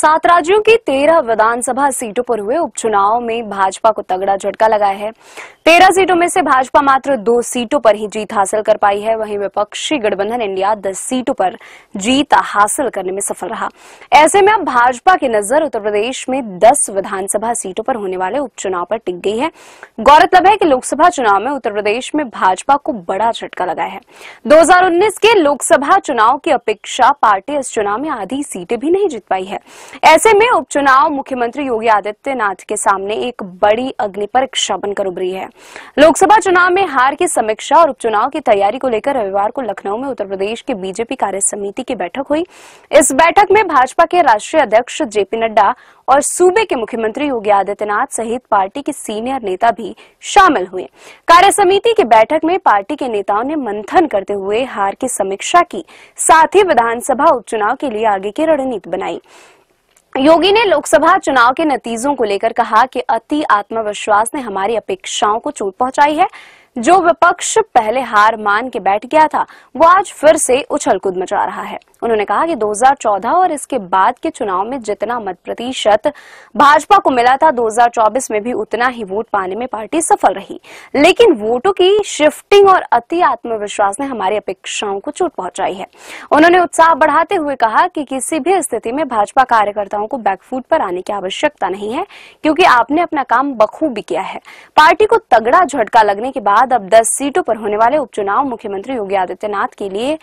सात राज्यों की तेरह विधानसभा सीटों पर हुए उपचुनाव में भाजपा को तगड़ा झटका लगा है तेरह सीटों में से भाजपा मात्र दो सीटों पर ही जीत हासिल कर पाई है वहीं विपक्षी गठबंधन इंडिया दस सीटों पर जीत हासिल करने में सफल रहा ऐसे में अब भाजपा की नजर उत्तर प्रदेश में दस विधानसभा सीटों पर होने वाले उपचुनाव पर टिक गई है गौरतलब है कि लोकसभा चुनाव में उत्तर प्रदेश में भाजपा को बड़ा झटका लगा है दो के लोकसभा चुनाव की अपेक्षा पार्टी इस चुनाव में आधी सीटें भी नहीं जीत पाई है ऐसे में उपचुनाव मुख्यमंत्री योगी आदित्यनाथ के सामने एक बड़ी अग्नि परीक्षा बनकर उभरी है लोकसभा चुनाव में हार की समीक्षा और उपचुनाव की तैयारी को लेकर रविवार को लखनऊ में उत्तर प्रदेश के बीजेपी कार्य समिति की बैठक हुई इस बैठक में भाजपा के राष्ट्रीय अध्यक्ष जेपी नड्डा और सूबे के मुख्यमंत्री योगी आदित्यनाथ सहित पार्टी के सीनियर नेता भी शामिल हुए कार्य समिति की बैठक में पार्टी के नेताओं ने मंथन करते हुए हार की समीक्षा की साथ ही विधानसभा उपचुनाव के लिए आगे की रणनीति बनाई योगी ने लोकसभा चुनाव के नतीजों को लेकर कहा कि अति आत्मविश्वास ने हमारी अपेक्षाओं को चोट पहुंचाई है जो विपक्ष पहले हार मान के बैठ गया था वो आज फिर से उछल कूद मचा रहा है उन्होंने कहा कि 2014 और इसके बाद के चुनाव में जितना मत प्रतिशत भाजपा को मिला था 2024 में भी उतना ही वोट पाने में पार्टी सफल रही लेकिन वोटों की शिफ्टिंग और अति आत्मविश्वास ने हमारी अपेक्षाओं को चोट पहुंचाई है उन्होंने उत्साह बढ़ाते हुए कहा कि किसी भी स्थिति में भाजपा कार्यकर्ताओं को बैकफूट पर आने की आवश्यकता नहीं है क्योंकि आपने अपना काम बखूबी किया है पार्टी को तगड़ा झटका लगने के बाद बाद अब 10 सीटों पर होने वाले उपचुनाव मुख्यमंत्री योगी आदित्यनाथ के लिए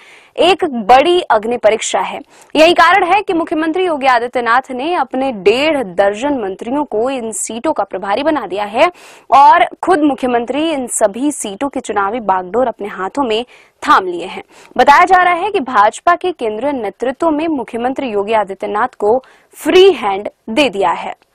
एक बड़ी अग्नि परीक्षा है यही कारण है कि मुख्यमंत्री योगी आदित्यनाथ ने अपने डेढ़ दर्जन मंत्रियों को इन सीटों का प्रभारी बना दिया है और खुद मुख्यमंत्री इन सभी सीटों के चुनावी बागडोर अपने हाथों में थाम लिए हैं बताया जा रहा है कि भाजपा के केंद्रीय नेतृत्व में मुख्यमंत्री योगी आदित्यनाथ को फ्री हैंड दे दिया है